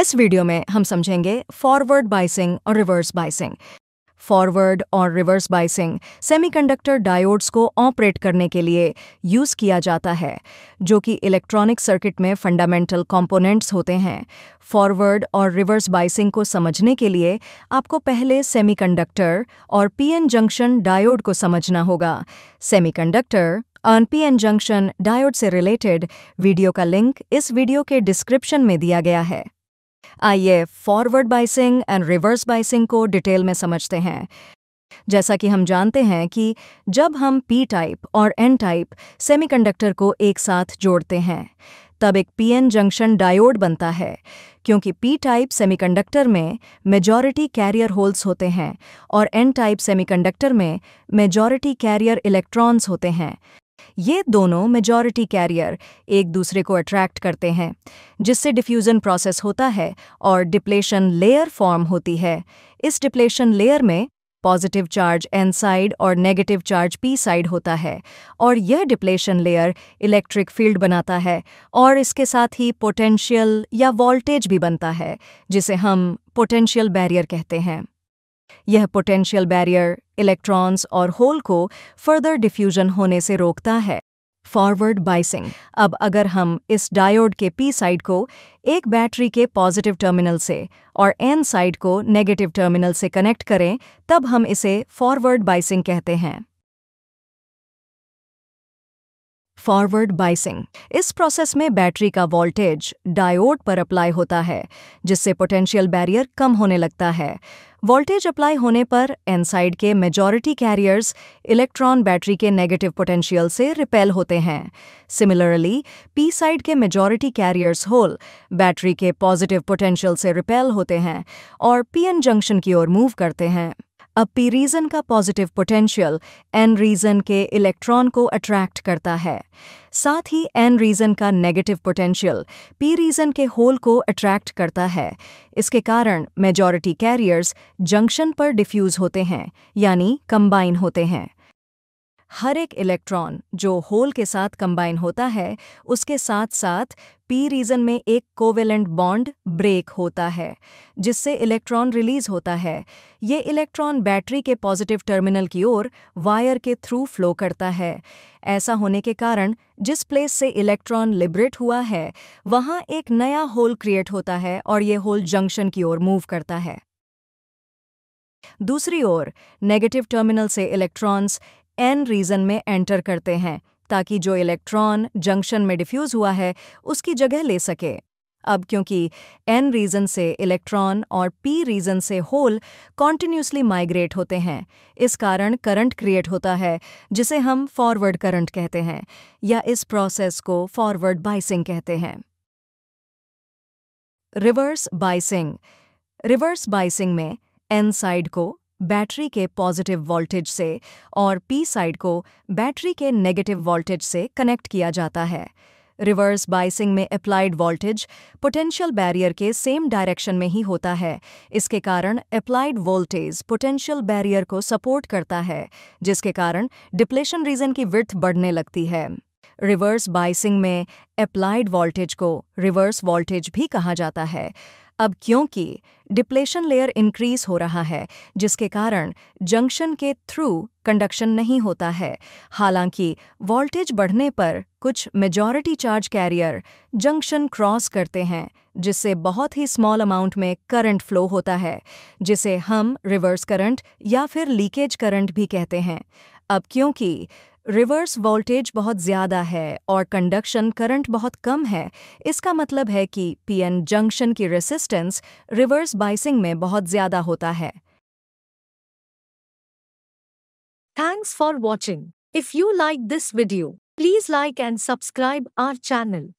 इस वीडियो में हम समझेंगे फॉरवर्ड बाइसिंग और रिवर्स बाइसिंग फॉरवर्ड और रिवर्स बाइसिंग सेमीकंडक्टर डायोड्स को ऑपरेट करने के लिए यूज़ किया जाता है जो कि इलेक्ट्रॉनिक सर्किट में फंडामेंटल कंपोनेंट्स होते हैं फॉरवर्ड और रिवर्स बाइसिंग को समझने के लिए आपको पहले सेमीकंडक्टर और पीएन जंक्शन डायोड को समझना होगा सेमीकंडक्टर और पी एन जंक्शन डायोड से रिलेटेड वीडियो का लिंक इस वीडियो के डिस्क्रिप्शन में दिया गया है आइए forward biasing and reverse biasing को डिटेल में समझते हैं जैसा कि हम जानते हैं कि जब हम पी टाइप और एन टाइप सेमीकंडक्टर को एक साथ जोड़ते हैं तब एक पीएन जंक्शन डायोड बनता है क्योंकि पी टाइप सेमीकंडक्टर में मेजॉरिटी कैरियर होल्स होते हैं और एन टाइप सेमीकंडक्टर में मेजॉरिटी कैरियर इलेक्ट्रॉन्स होते हैं ये दोनों मेजॉरिटी कैरियर एक दूसरे को अट्रैक्ट करते हैं जिससे डिफ्यूज़न प्रोसेस होता है और डिप्लेशन लेयर फॉर्म होती है इस डिप्लेशन लेयर में पॉजिटिव चार्ज एन साइड और नेगेटिव चार्ज पी साइड होता है और यह डिप्लेशन लेयर इलेक्ट्रिक फील्ड बनाता है और इसके साथ ही पोटेंशियल या वोल्टेज भी बनता है जिसे हम पोटेंशियल बैरियर कहते हैं यह पोटेंशियल बैरियर इलेक्ट्रॉन्स और होल को फर्दर डिफ्यूजन होने से रोकता है फॉरवर्ड बाइसिंग अब अगर हम इस डायोड के पी साइड को एक बैटरी के पॉजिटिव टर्मिनल से और एन साइड को नेगेटिव टर्मिनल से कनेक्ट करें तब हम इसे फॉरवर्ड बाइसिंग कहते हैं फॉरवर्ड बाइसिंग इस प्रोसेस में बैटरी का वोल्टेज डायोड पर अप्लाई होता है जिससे पोटेंशियल बैरियर कम होने लगता है वोल्टेज अप्लाई होने पर एनसाइड के मेजॉरिटी कैरियर्स इलेक्ट्रॉन बैटरी के नेगेटिव पोटेंशियल से रिपेल होते हैं सिमिलरली पी साइड के मेजॉरिटी कैरियर्स होल बैटरी के पॉजिटिव पोटेंशियल से रिपेल होते हैं और पीएन जंक्शन की ओर मूव करते हैं अब पी रीजन का पॉजिटिव पोटेंशियल एन रीजन के इलेक्ट्रॉन को अट्रैक्ट करता है साथ ही एन रीजन का नेगेटिव पोटेंशियल पी रीजन के होल को अट्रैक्ट करता है इसके कारण मेजॉरिटी कैरियर्स जंक्शन पर डिफ्यूज होते हैं यानी कंबाइन होते हैं हर एक इलेक्ट्रॉन जो होल के साथ कंबाइन होता है उसके साथ साथ पी रीजन में एक कोवेलेंट बॉन्ड ब्रेक होता है जिससे इलेक्ट्रॉन रिलीज होता है ये इलेक्ट्रॉन बैटरी के पॉजिटिव टर्मिनल की ओर वायर के थ्रू फ्लो करता है ऐसा होने के कारण जिस प्लेस से इलेक्ट्रॉन लिबरेट हुआ है वहाँ एक नया होल क्रिएट होता है और ये होल जंक्शन की ओर मूव करता है दूसरी ओर नेगेटिव टर्मिनल से इलेक्ट्रॉन्स एन रीजन में एंटर करते हैं ताकि जो इलेक्ट्रॉन जंक्शन में डिफ्यूज हुआ है उसकी जगह ले सके अब क्योंकि एन रीजन से इलेक्ट्रॉन और पी रीजन से होल कॉन्टिन्यूसली माइग्रेट होते हैं इस कारण करंट क्रिएट होता है जिसे हम फॉरवर्ड करंट कहते हैं या इस प्रोसेस को फॉरवर्ड बाइसिंग कहते हैं रिवर्स बाइसिंग रिवर्स बाइसिंग में एन साइड को बैटरी के पॉजिटिव वोल्टेज से और पी साइड को बैटरी के नेगेटिव वोल्टेज से कनेक्ट किया जाता है रिवर्स बाइसिंग में अप्लाइड वोल्टेज पोटेंशियल बैरियर के सेम डायरेक्शन में ही होता है इसके कारण अप्लाइड वोल्टेज पोटेंशियल बैरियर को सपोर्ट करता है जिसके कारण डिप्लेशन रीजन की विर्थ बढ़ने लगती है रिवर्स बाइसिंग में अप्लाइड वोल्टेज को रिवर्स वोल्टेज भी कहा जाता है अब क्योंकि डिप्लेशन लेयर इंक्रीज हो रहा है जिसके कारण जंक्शन के थ्रू कंडक्शन नहीं होता है हालांकि वोल्टेज बढ़ने पर कुछ majority charge carrier junction cross करते हैं जिससे बहुत ही स्मॉल अमाउंट में करंट फ्लो होता है जिसे हम रिवर्स करंट या फिर लीकेज करंट भी कहते हैं अब क्योंकि रिवर्स वोल्टेज बहुत ज़्यादा है और कंडक्शन करंट बहुत कम है इसका मतलब है कि पीएन जंक्शन की रेसिस्टेंस रिवर्स बाइसिंग में बहुत ज़्यादा होता है Thanks for watching. If you like this video, please like and subscribe our channel.